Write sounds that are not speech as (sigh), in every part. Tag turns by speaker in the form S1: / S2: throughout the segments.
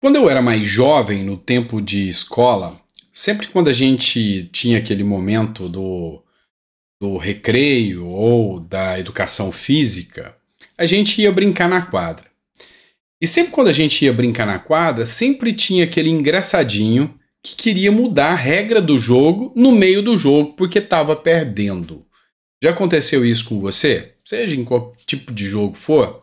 S1: Quando eu era mais jovem, no tempo de escola, sempre quando a gente tinha aquele momento do, do recreio ou da educação física, a gente ia brincar na quadra. E sempre quando a gente ia brincar na quadra, sempre tinha aquele engraçadinho que queria mudar a regra do jogo no meio do jogo porque estava perdendo. Já aconteceu isso com você? Seja em qual tipo de jogo for?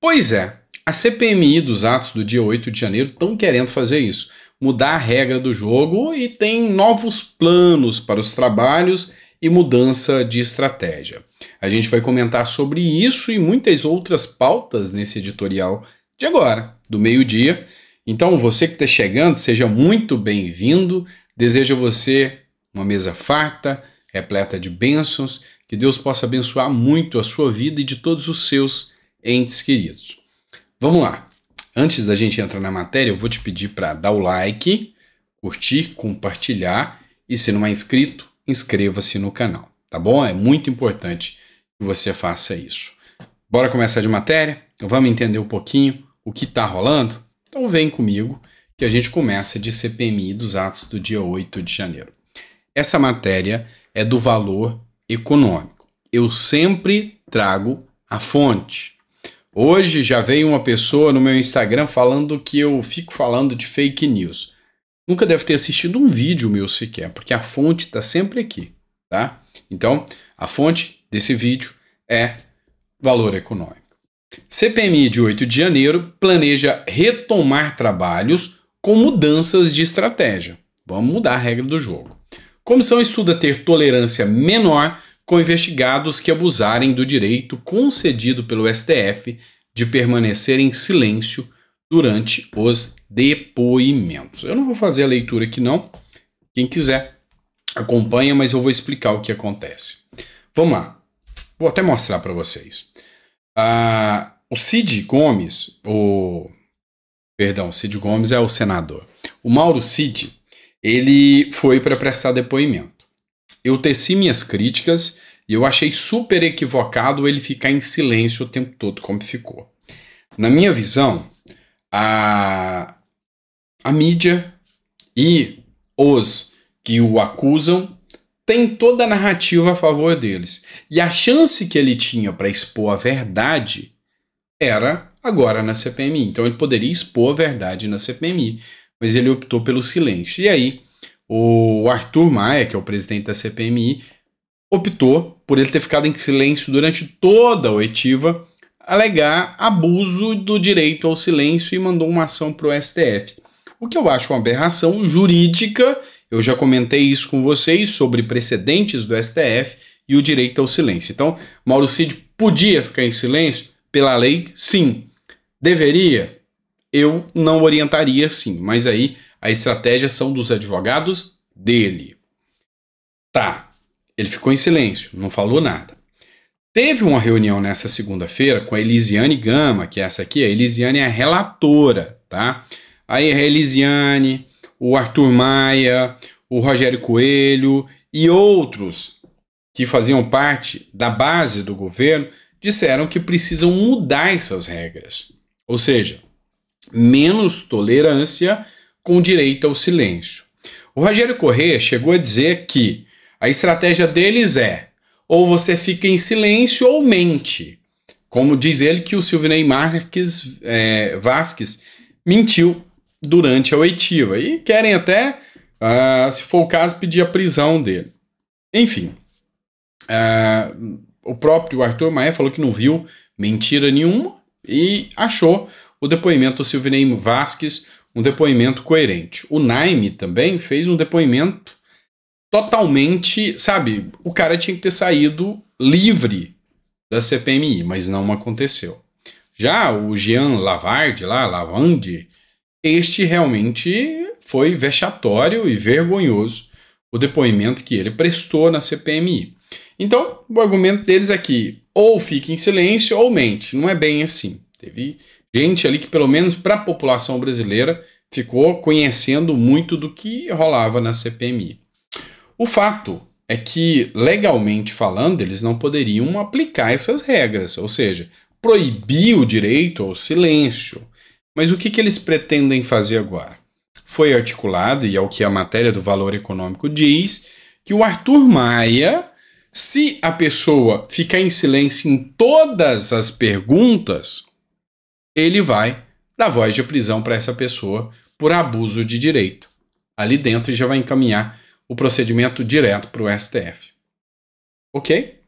S1: Pois é, a CPMI dos atos do dia 8 de janeiro estão querendo fazer isso, mudar a regra do jogo e tem novos planos para os trabalhos e mudança de estratégia. A gente vai comentar sobre isso e muitas outras pautas nesse editorial de agora, do meio-dia. Então, você que está chegando, seja muito bem-vindo. Desejo a você uma mesa farta, repleta de bênçãos. Que Deus possa abençoar muito a sua vida e de todos os seus entes queridos. Vamos lá. Antes da gente entrar na matéria, eu vou te pedir para dar o like, curtir, compartilhar e se não é inscrito, inscreva-se no canal, tá bom? É muito importante que você faça isso. Bora começar de matéria? Então, vamos entender um pouquinho o que está rolando? Então vem comigo que a gente começa de CPMI dos atos do dia 8 de janeiro. Essa matéria é do valor econômico. Eu sempre trago a fonte. Hoje já veio uma pessoa no meu Instagram falando que eu fico falando de fake news. Nunca deve ter assistido um vídeo meu sequer, porque a fonte está sempre aqui, tá? Então, a fonte desse vídeo é valor econômico. CPMI de 8 de janeiro planeja retomar trabalhos com mudanças de estratégia. Vamos mudar a regra do jogo. Comissão estuda ter tolerância menor com investigados que abusarem do direito concedido pelo STF de permanecer em silêncio durante os depoimentos. Eu não vou fazer a leitura aqui não. Quem quiser acompanha, mas eu vou explicar o que acontece. Vamos lá. Vou até mostrar para vocês. Ah, o Cid Gomes, o perdão, Cid Gomes é o senador. O Mauro Cid, ele foi para prestar depoimento. Eu teci minhas críticas e eu achei super equivocado ele ficar em silêncio o tempo todo, como ficou. Na minha visão, a, a mídia e os que o acusam têm toda a narrativa a favor deles. E a chance que ele tinha para expor a verdade era agora na CPMI. Então ele poderia expor a verdade na CPMI, mas ele optou pelo silêncio. E aí o Arthur Maia, que é o presidente da CPMI, optou por ele ter ficado em silêncio durante toda a oitiva, alegar abuso do direito ao silêncio e mandou uma ação para o STF. O que eu acho uma aberração jurídica, eu já comentei isso com vocês sobre precedentes do STF e o direito ao silêncio. Então, Mauro Cid podia ficar em silêncio pela lei? Sim. Deveria? Eu não orientaria sim, mas aí a estratégia são dos advogados dele. Tá, ele ficou em silêncio, não falou nada. Teve uma reunião nessa segunda-feira com a Elisiane Gama, que é essa aqui, a Elisiane é a relatora, tá? Aí a Elisiane, o Arthur Maia, o Rogério Coelho e outros que faziam parte da base do governo disseram que precisam mudar essas regras. Ou seja, menos tolerância com direito ao silêncio. O Rogério Corrêa chegou a dizer que a estratégia deles é ou você fica em silêncio ou mente. Como diz ele que o Silvinei Marques é, Vasques mentiu durante a oitiva. E querem até, uh, se for o caso, pedir a prisão dele. Enfim, uh, o próprio Arthur Maia falou que não viu mentira nenhuma e achou o depoimento do Silvinei Vasques um depoimento coerente. O Naime também fez um depoimento totalmente, sabe, o cara tinha que ter saído livre da CPMI, mas não aconteceu. Já o Jean Lavard, lá, Lavande, este realmente foi vexatório e vergonhoso o depoimento que ele prestou na CPMI. Então, o argumento deles é que ou fica em silêncio ou mente. Não é bem assim. Teve gente ali que, pelo menos para a população brasileira, ficou conhecendo muito do que rolava na CPMI. O fato é que, legalmente falando, eles não poderiam aplicar essas regras, ou seja, proibir o direito ao silêncio. Mas o que, que eles pretendem fazer agora? Foi articulado, e é o que a matéria do valor econômico diz, que o Arthur Maia, se a pessoa ficar em silêncio em todas as perguntas, ele vai dar voz de prisão para essa pessoa por abuso de direito. Ali dentro e já vai encaminhar o procedimento direto para o STF. Ok?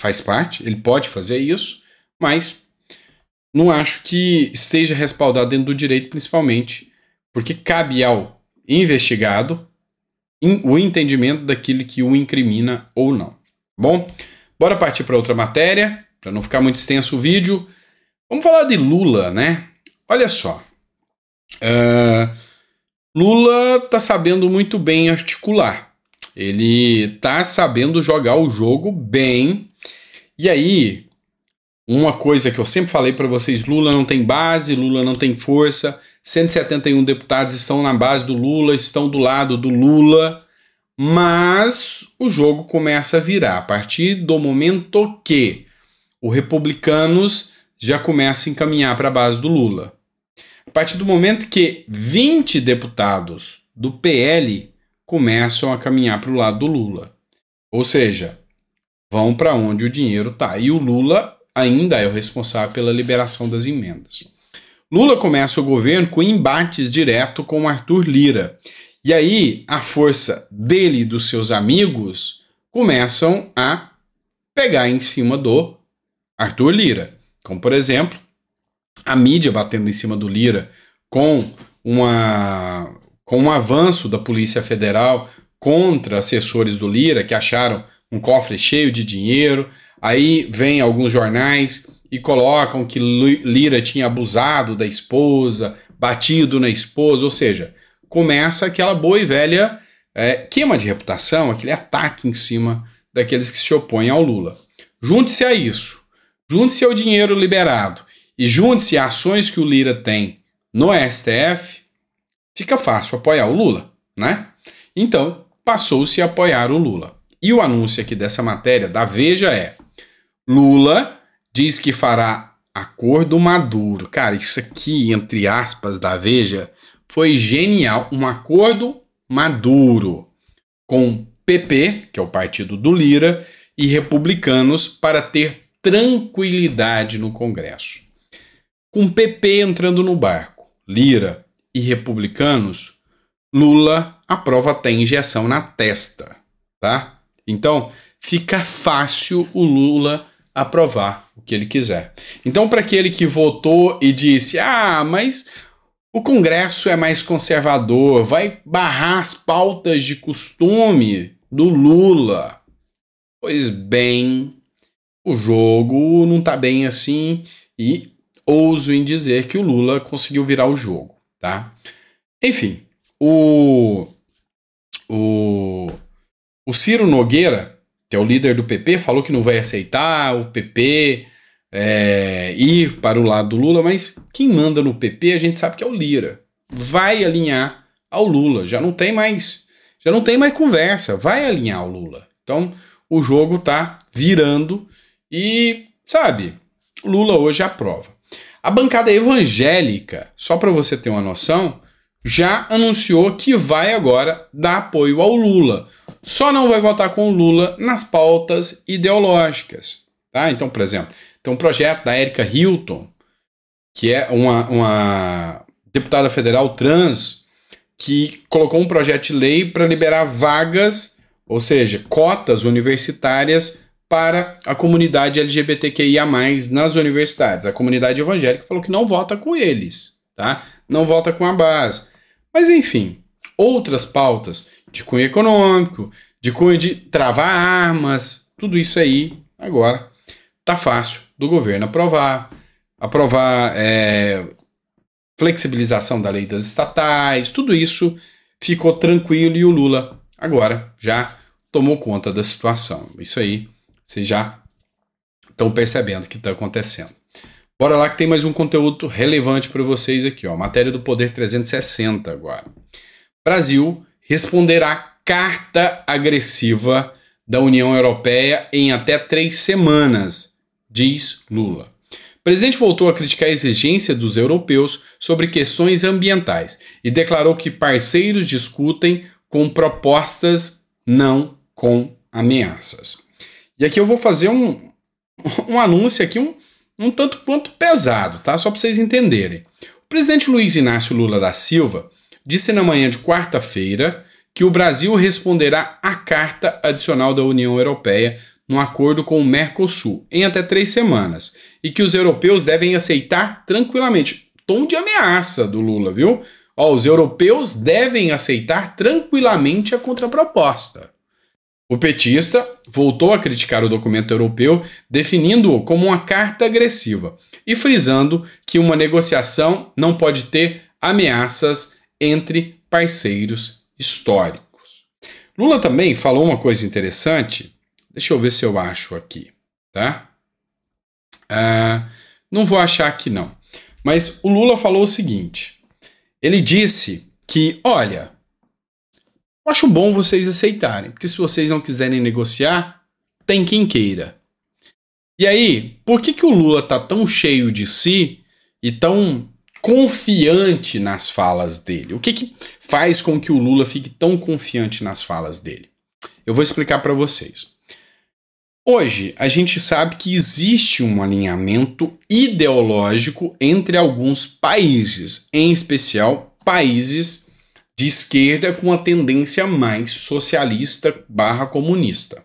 S1: Faz parte, ele pode fazer isso, mas não acho que esteja respaldado dentro do direito, principalmente porque cabe ao investigado o entendimento daquele que o incrimina ou não. Bom, bora partir para outra matéria, para não ficar muito extenso o vídeo. Vamos falar de Lula, né? Olha só. Uh, Lula tá sabendo muito bem articular. Ele tá sabendo jogar o jogo bem. E aí, uma coisa que eu sempre falei para vocês: Lula não tem base, Lula não tem força. 171 deputados estão na base do Lula, estão do lado do Lula. Mas o jogo começa a virar a partir do momento que os republicanos já começa a encaminhar para a base do Lula. A partir do momento que 20 deputados do PL começam a caminhar para o lado do Lula, ou seja, vão para onde o dinheiro está. E o Lula ainda é o responsável pela liberação das emendas. Lula começa o governo com embates direto com Arthur Lira. E aí a força dele e dos seus amigos começam a pegar em cima do Arthur Lira como por exemplo, a mídia batendo em cima do Lira com uma com um avanço da Polícia Federal contra assessores do Lira que acharam um cofre cheio de dinheiro. Aí vem alguns jornais e colocam que Lira tinha abusado da esposa, batido na esposa, ou seja, começa aquela boa e velha é, queima de reputação, aquele ataque em cima daqueles que se opõem ao Lula. Junte-se a isso Junte-se ao dinheiro liberado e junte-se a ações que o Lira tem no STF, fica fácil apoiar o Lula, né? Então, passou-se a apoiar o Lula. E o anúncio aqui dessa matéria da Veja é: Lula diz que fará acordo Maduro. Cara, isso aqui, entre aspas, da Veja, foi genial. Um acordo Maduro com PP, que é o partido do Lira, e republicanos para ter tranquilidade no Congresso. Com PP entrando no barco, Lira e republicanos, Lula aprova até injeção na testa, tá? Então, fica fácil o Lula aprovar o que ele quiser. Então, para aquele que votou e disse: "Ah, mas o Congresso é mais conservador, vai barrar as pautas de costume do Lula". Pois bem, o jogo não tá bem assim e ouso em dizer que o Lula conseguiu virar o jogo, tá? Enfim, o o o Ciro Nogueira, que é o líder do PP, falou que não vai aceitar o PP é, ir para o lado do Lula, mas quem manda no PP a gente sabe que é o Lira. Vai alinhar ao Lula, já não tem mais, já não tem mais conversa, vai alinhar ao Lula. Então, o jogo tá virando e, sabe, Lula hoje aprova. A bancada evangélica, só para você ter uma noção, já anunciou que vai agora dar apoio ao Lula. Só não vai votar com o Lula nas pautas ideológicas. Tá? Então, por exemplo, tem um projeto da Érica Hilton, que é uma, uma deputada federal trans, que colocou um projeto de lei para liberar vagas, ou seja, cotas universitárias para a comunidade LGBTQIA+, nas universidades. A comunidade evangélica falou que não vota com eles, tá? Não vota com a base. Mas enfim, outras pautas de cunho econômico, de cunho de travar armas, tudo isso aí agora tá fácil do governo aprovar, aprovar é, flexibilização da lei das estatais, tudo isso ficou tranquilo e o Lula agora já tomou conta da situação. Isso aí vocês já estão percebendo o que está acontecendo. Bora lá que tem mais um conteúdo relevante para vocês aqui, ó. Matéria do Poder 360 agora. Brasil responderá carta agressiva da União Europeia em até três semanas, diz Lula. O presidente voltou a criticar a exigência dos europeus sobre questões ambientais e declarou que parceiros discutem com propostas, não com ameaças. E aqui eu vou fazer um, (laughs) um anúncio aqui, um, um tanto quanto pesado, tá? Só para vocês entenderem. O presidente Luiz Inácio Lula da Silva disse na manhã de quarta-feira que o Brasil responderá à carta adicional da União Europeia no acordo com o Mercosul em até três semanas e que os europeus devem aceitar tranquilamente. Tom de ameaça do Lula, viu? Ó, os europeus devem aceitar tranquilamente a contraproposta. O petista voltou a criticar o documento europeu, definindo-o como uma carta agressiva e frisando que uma negociação não pode ter ameaças entre parceiros históricos. Lula também falou uma coisa interessante, deixa eu ver se eu acho aqui, tá? Ah, não vou achar aqui não, mas o Lula falou o seguinte: ele disse que, olha, eu acho bom vocês aceitarem, porque se vocês não quiserem negociar, tem quem queira. E aí, por que, que o Lula tá tão cheio de si e tão confiante nas falas dele? O que, que faz com que o Lula fique tão confiante nas falas dele? Eu vou explicar para vocês. Hoje, a gente sabe que existe um alinhamento ideológico entre alguns países, em especial países de esquerda com uma tendência mais socialista barra comunista.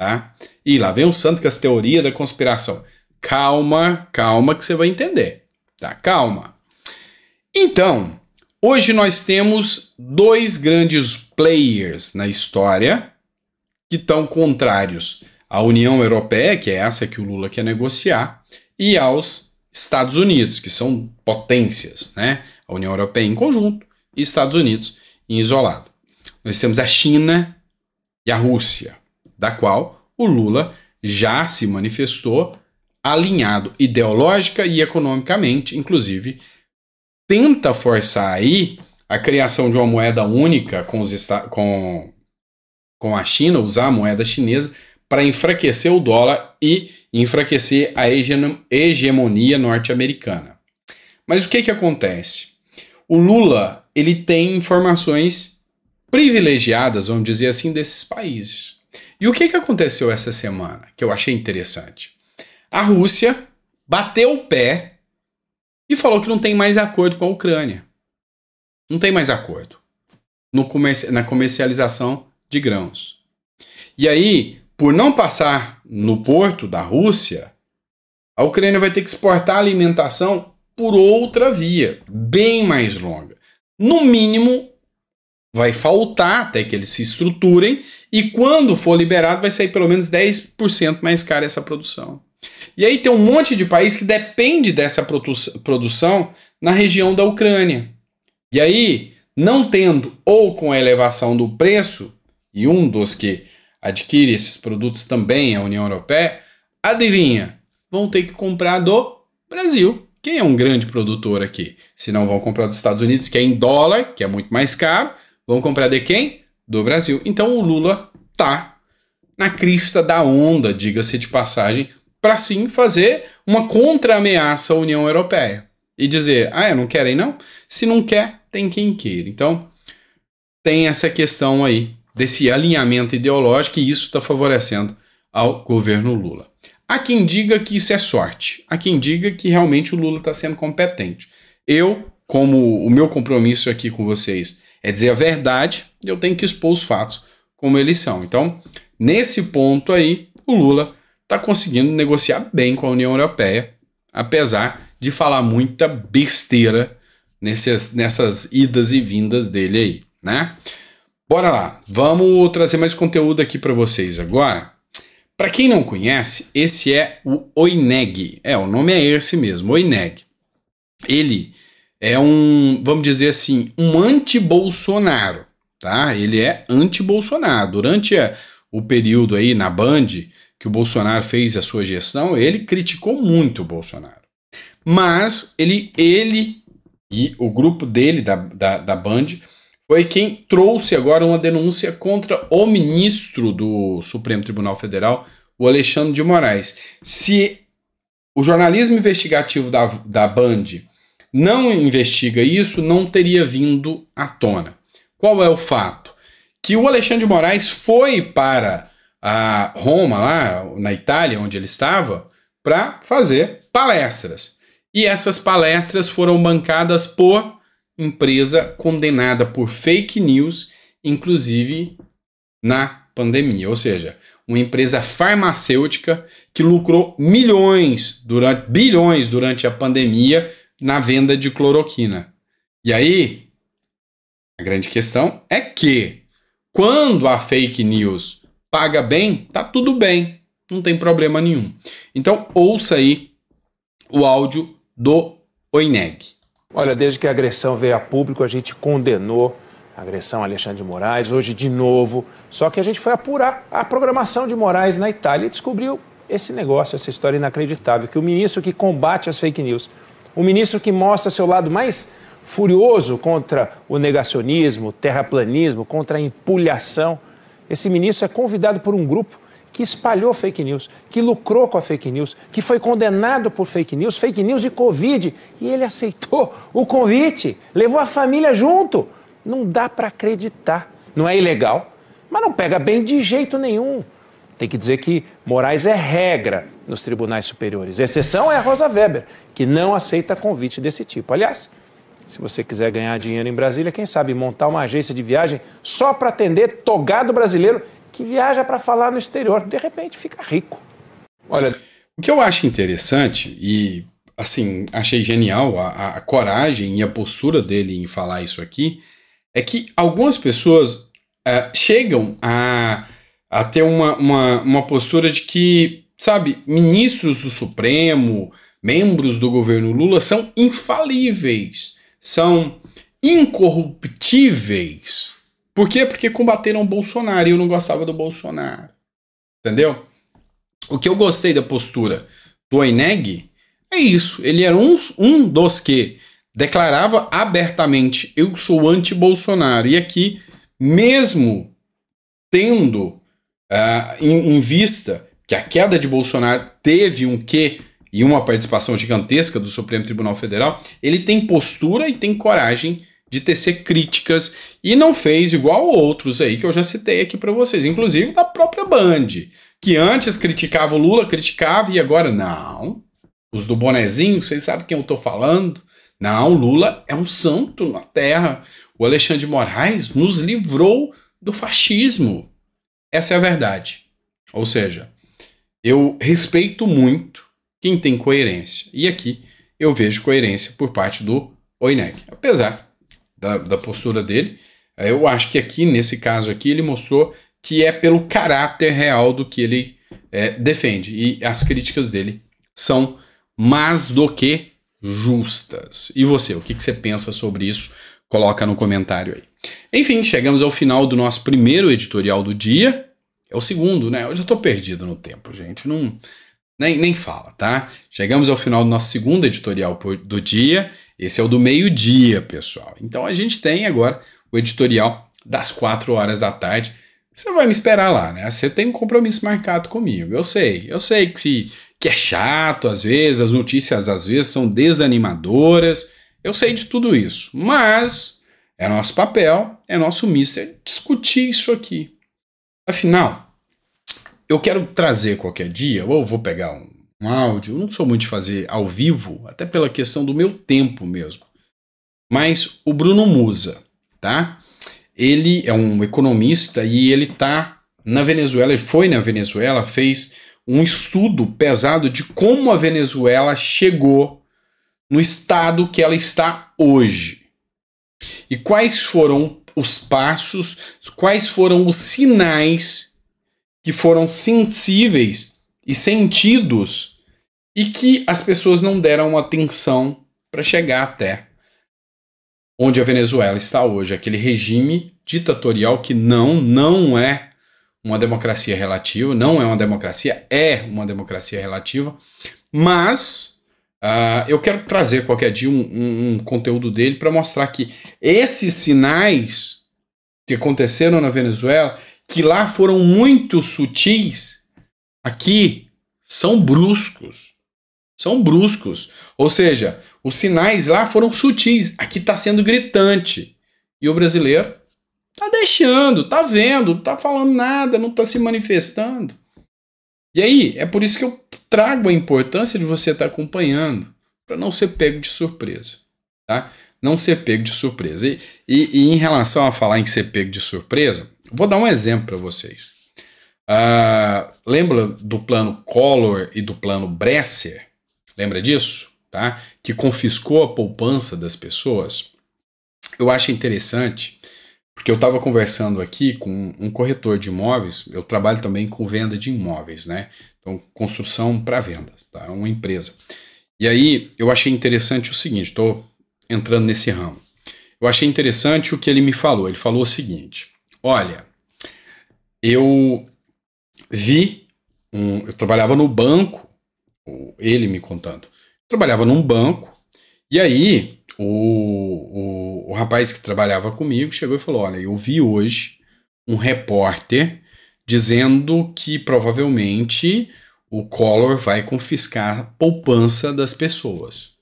S1: Tá? E lá vem o santo com as teorias da conspiração. Calma, calma que você vai entender. Tá? Calma. Então, hoje nós temos dois grandes players na história que estão contrários à União Europeia, que é essa que o Lula quer negociar, e aos Estados Unidos, que são potências, né? A União Europeia em conjunto e Estados Unidos em isolado. Nós temos a China e a Rússia, da qual o Lula já se manifestou alinhado ideológica e economicamente, inclusive tenta forçar aí a criação de uma moeda única com, os com, com a China, usar a moeda chinesa para enfraquecer o dólar e enfraquecer a hegemonia norte-americana. Mas o que, que acontece? O Lula ele tem informações privilegiadas, vamos dizer assim, desses países. E o que, que aconteceu essa semana que eu achei interessante? A Rússia bateu o pé e falou que não tem mais acordo com a Ucrânia. Não tem mais acordo comerci na comercialização de grãos. E aí, por não passar no porto da Rússia, a Ucrânia vai ter que exportar alimentação por outra via, bem mais longa. No mínimo, vai faltar até que eles se estruturem e quando for liberado vai sair pelo menos 10% mais cara essa produção. E aí tem um monte de país que depende dessa produ produção na região da Ucrânia. E aí, não tendo ou com a elevação do preço, e um dos que adquire esses produtos também é a União Europeia, adivinha, vão ter que comprar do Brasil. Quem é um grande produtor aqui? Se não vão comprar dos Estados Unidos, que é em dólar, que é muito mais caro, vão comprar de quem? Do Brasil. Então o Lula tá na crista da onda, diga-se de passagem, para sim fazer uma contra-ameaça à União Europeia e dizer: ah, não querem não? Se não quer, tem quem queira. Então tem essa questão aí desse alinhamento ideológico e isso está favorecendo ao governo Lula. Há quem diga que isso é sorte, há quem diga que realmente o Lula está sendo competente. Eu, como o meu compromisso aqui com vocês é dizer a verdade, eu tenho que expor os fatos como eles são. Então, nesse ponto aí, o Lula está conseguindo negociar bem com a União Europeia, apesar de falar muita besteira nessas, nessas idas e vindas dele aí, né? Bora lá, vamos trazer mais conteúdo aqui para vocês agora. Para quem não conhece, esse é o OINEG. É, o nome é esse mesmo, OINEG. Ele é um, vamos dizer assim, um anti-Bolsonaro, tá? Ele é anti-Bolsonaro. Durante o período aí na Band que o Bolsonaro fez a sua gestão, ele criticou muito o Bolsonaro. Mas ele, ele e o grupo dele da, da, da Band foi quem trouxe agora uma denúncia contra o ministro do Supremo Tribunal Federal, o Alexandre de Moraes. Se o jornalismo investigativo da, da Band não investiga isso, não teria vindo à tona. Qual é o fato? Que o Alexandre de Moraes foi para a Roma, lá na Itália, onde ele estava, para fazer palestras. E essas palestras foram bancadas por empresa condenada por fake news, inclusive na pandemia. Ou seja, uma empresa farmacêutica que lucrou milhões, durante, bilhões durante a pandemia na venda de cloroquina. E aí, a grande questão é que quando a fake news paga bem, tá tudo bem, não tem problema nenhum. Então ouça aí
S2: o áudio do Oineg. Olha, desde que a agressão veio a público, a gente condenou a agressão a Alexandre de Moraes, hoje de novo. Só que a gente foi apurar a programação de Moraes na Itália e descobriu esse negócio, essa história inacreditável, que o ministro que combate as fake news, o ministro que mostra seu lado mais furioso contra o negacionismo, terraplanismo, contra a empulhação, esse ministro é convidado por um grupo que espalhou fake news, que lucrou com a fake news, que foi condenado por fake news, fake news e Covid. E ele aceitou o convite, levou a família junto. Não dá para acreditar. Não é ilegal, mas não pega bem de jeito nenhum. Tem que dizer que Moraes é regra nos tribunais superiores. A exceção é a Rosa Weber, que não aceita convite desse tipo. Aliás, se você quiser ganhar dinheiro em Brasília, quem sabe montar uma agência de viagem só para atender togado brasileiro que viaja para falar no exterior, de repente fica rico.
S1: Olha, o que eu acho interessante e assim achei genial a, a coragem e a postura dele em falar isso aqui é que algumas pessoas é, chegam a, a ter uma, uma, uma postura de que, sabe, ministros do Supremo, membros do governo Lula são infalíveis, são incorruptíveis. Por quê? Porque combateram Bolsonaro e eu não gostava do Bolsonaro. Entendeu? O que eu gostei da postura do Oineg é isso. Ele era um, um dos que declarava abertamente: eu sou anti-Bolsonaro. E aqui, mesmo tendo uh, em, em vista que a queda de Bolsonaro teve um quê e uma participação gigantesca do Supremo Tribunal Federal, ele tem postura e tem coragem de tecer críticas e não fez igual outros aí que eu já citei aqui para vocês, inclusive da própria Band, que antes criticava o Lula, criticava e agora não. Os do bonezinho, vocês sabem quem eu estou falando? Não, Lula é um santo na terra. O Alexandre de Moraes nos livrou do fascismo. Essa é a verdade. Ou seja, eu respeito muito quem tem coerência. E aqui eu vejo coerência por parte do OINEC. Apesar da, da postura dele. Eu acho que aqui, nesse caso aqui, ele mostrou que é pelo caráter real do que ele é, defende. E as críticas dele são mais do que justas. E você, o que, que você pensa sobre isso? Coloca no comentário aí. Enfim, chegamos ao final do nosso primeiro editorial do dia. É o segundo, né? Eu já tô perdido no tempo, gente. Não, nem, nem fala, tá? Chegamos ao final do nosso segundo editorial do dia. Esse é o do meio-dia, pessoal. Então a gente tem agora o editorial das 4 horas da tarde. Você vai me esperar lá, né? Você tem um compromisso marcado comigo. Eu sei, eu sei que, se, que é chato às vezes, as notícias às vezes são desanimadoras. Eu sei de tudo isso. Mas é nosso papel, é nosso mister discutir isso aqui. Afinal, eu quero trazer qualquer dia, ou vou pegar um um áudio. Eu não sou muito de fazer ao vivo, até pela questão do meu tempo mesmo. Mas o Bruno Musa, tá? Ele é um economista e ele tá na Venezuela, ele foi na Venezuela, fez um estudo pesado de como a Venezuela chegou no estado que ela está hoje. E quais foram os passos, quais foram os sinais que foram sensíveis e sentidos e que as pessoas não deram atenção para chegar até onde a Venezuela está hoje, aquele regime ditatorial que não, não é uma democracia relativa, não é uma democracia, é uma democracia relativa, mas uh, eu quero trazer qualquer dia um, um, um conteúdo dele para mostrar que esses sinais que aconteceram na Venezuela, que lá foram muito sutis, aqui são bruscos. São bruscos. Ou seja, os sinais lá foram sutis. Aqui está sendo gritante. E o brasileiro está deixando, está vendo, não está falando nada, não está se manifestando. E aí, é por isso que eu trago a importância de você estar tá acompanhando, para não ser pego de surpresa, tá? Não ser pego de surpresa. E, e, e em relação a falar em ser pego de surpresa, vou dar um exemplo para vocês. Ah, lembra do plano Collor e do plano Bresser? Lembra disso? Tá? Que confiscou a poupança das pessoas? Eu acho interessante, porque eu estava conversando aqui com um corretor de imóveis, eu trabalho também com venda de imóveis, né? Então, construção para vendas, tá? Uma empresa. E aí, eu achei interessante o seguinte, estou entrando nesse ramo. Eu achei interessante o que ele me falou. Ele falou o seguinte: olha, eu vi um, eu trabalhava no banco, ele me contando. Eu trabalhava num banco e aí o, o, o rapaz que trabalhava comigo chegou e falou: Olha, eu vi hoje um repórter dizendo que provavelmente o Collor vai confiscar a poupança das pessoas.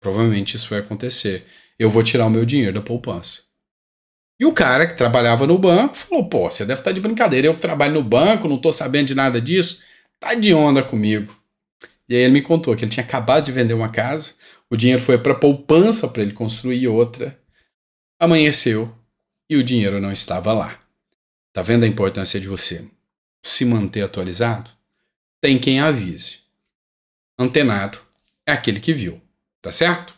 S1: Provavelmente isso vai acontecer. Eu vou tirar o meu dinheiro da poupança. E o cara que trabalhava no banco falou: pô, você deve estar tá de brincadeira, eu que trabalho no banco, não estou sabendo de nada disso, tá de onda comigo. E aí ele me contou que ele tinha acabado de vender uma casa, o dinheiro foi para poupança para ele construir outra. Amanheceu e o dinheiro não estava lá. Tá vendo a importância de você se manter atualizado? Tem quem avise. Antenado é aquele que viu, tá certo?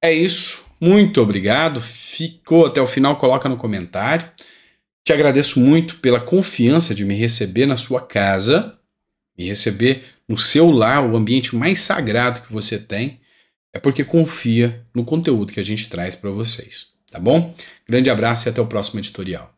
S1: É isso muito obrigado. Ficou até o final, coloca no comentário. Te agradeço muito pela confiança de me receber na sua casa, me receber no seu lar, o ambiente mais sagrado que você tem. É porque confia no conteúdo que a gente traz para vocês, tá bom? Grande abraço e até o próximo editorial.